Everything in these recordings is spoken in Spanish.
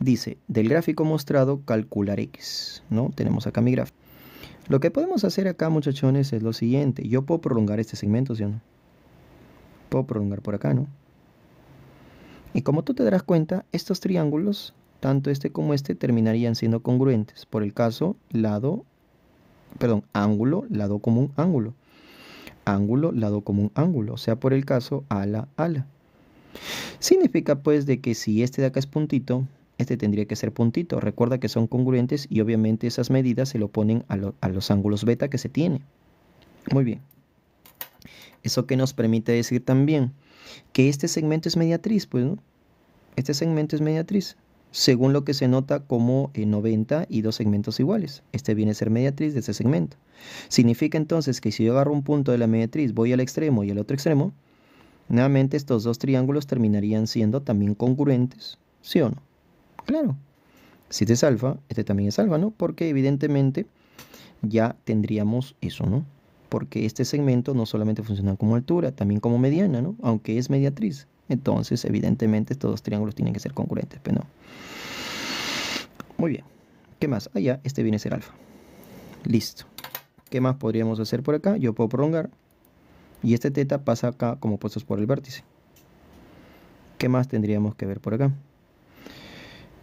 Dice, del gráfico mostrado calcular X, ¿no? Tenemos acá mi gráfico. Lo que podemos hacer acá, muchachones, es lo siguiente. Yo puedo prolongar este segmento, ¿sí o no? Puedo prolongar por acá, ¿no? Y como tú te darás cuenta, estos triángulos, tanto este como este, terminarían siendo congruentes. Por el caso, lado, perdón, ángulo, lado común, ángulo. Ángulo, lado común, ángulo. O sea, por el caso, ala, ala. Significa pues de que si este de acá es puntito, este tendría que ser puntito. Recuerda que son congruentes y obviamente esas medidas se lo ponen a, los ángulos beta que se tiene. Muy bien. Eso que nos permite decir también que este segmento es mediatriz, pues, ¿no? Este segmento es mediatriz, según lo que se nota como 90 y dos segmentos iguales. Este viene a ser mediatriz de ese segmento. Significa entonces que si yo agarro un punto de la mediatriz, voy al extremo y al otro extremo, nuevamente estos dos triángulos terminarían siendo también congruentes, ¿sí o no? Claro, si este es alfa, este también es alfa, ¿no? Porque evidentemente ya tendríamos eso, ¿no? Porque este segmento no solamente funciona como altura, también como mediana, ¿no? Aunque es mediatriz. Entonces, evidentemente, estos dos triángulos tienen que ser concurrentes, pero pues, no. Muy bien. ¿Qué más? Allá, ah, este viene a ser alfa. Listo. ¿Qué más podríamos hacer por acá? Yo puedo prolongar. Y este teta pasa acá como puestos por el vértice. ¿Qué más tendríamos que ver por acá?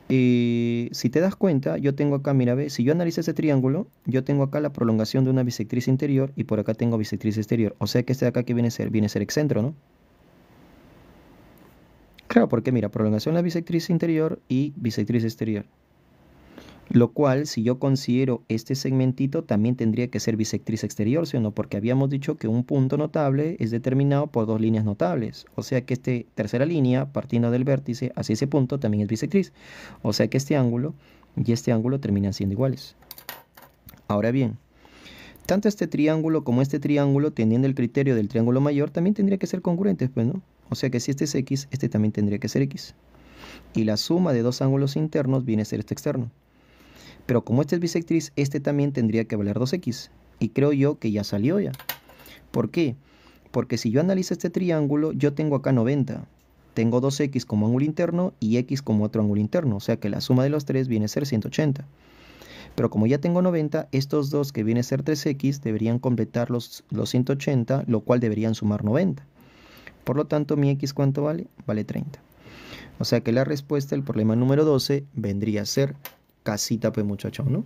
Y si te das cuenta, yo tengo acá, mira, ve, si yo analizo ese triángulo, yo tengo acá la prolongación de una bisectriz interior y por acá tengo bisectriz exterior. O sea que este de acá que viene a ser, viene a ser excentro, ¿no? Claro, porque mira, prolongación de la bisectriz interior y bisectriz exterior. Lo cual, si yo considero este segmentito, también tendría que ser bisectriz exterior, ¿sí o no? Porque habíamos dicho que un punto notable es determinado por dos líneas notables. O sea que esta tercera línea, partiendo del vértice hacia ese punto, también es bisectriz. O sea que este ángulo y este ángulo terminan siendo iguales. Ahora bien, tanto este triángulo como este triángulo, teniendo el criterio del triángulo mayor, también tendría que ser congruentes, pues, ¿no? O sea que si este es X, este también tendría que ser X. Y la suma de dos ángulos internos viene a ser este externo. Pero como este es bisectriz, este también tendría que valer 2x. Y creo yo que ya salió ya. ¿Por qué? Porque si yo analizo este triángulo, yo tengo acá 90. Tengo 2x como ángulo interno y x como otro ángulo interno. O sea que la suma de los tres viene a ser 180. Pero como ya tengo 90, estos dos que vienen a ser 3x deberían completar los, los 180, lo cual deberían sumar 90. Por lo tanto, mi x cuánto vale? Vale 30. O sea que la respuesta del problema número 12 vendría a ser casita, pues muchachos, ¿no?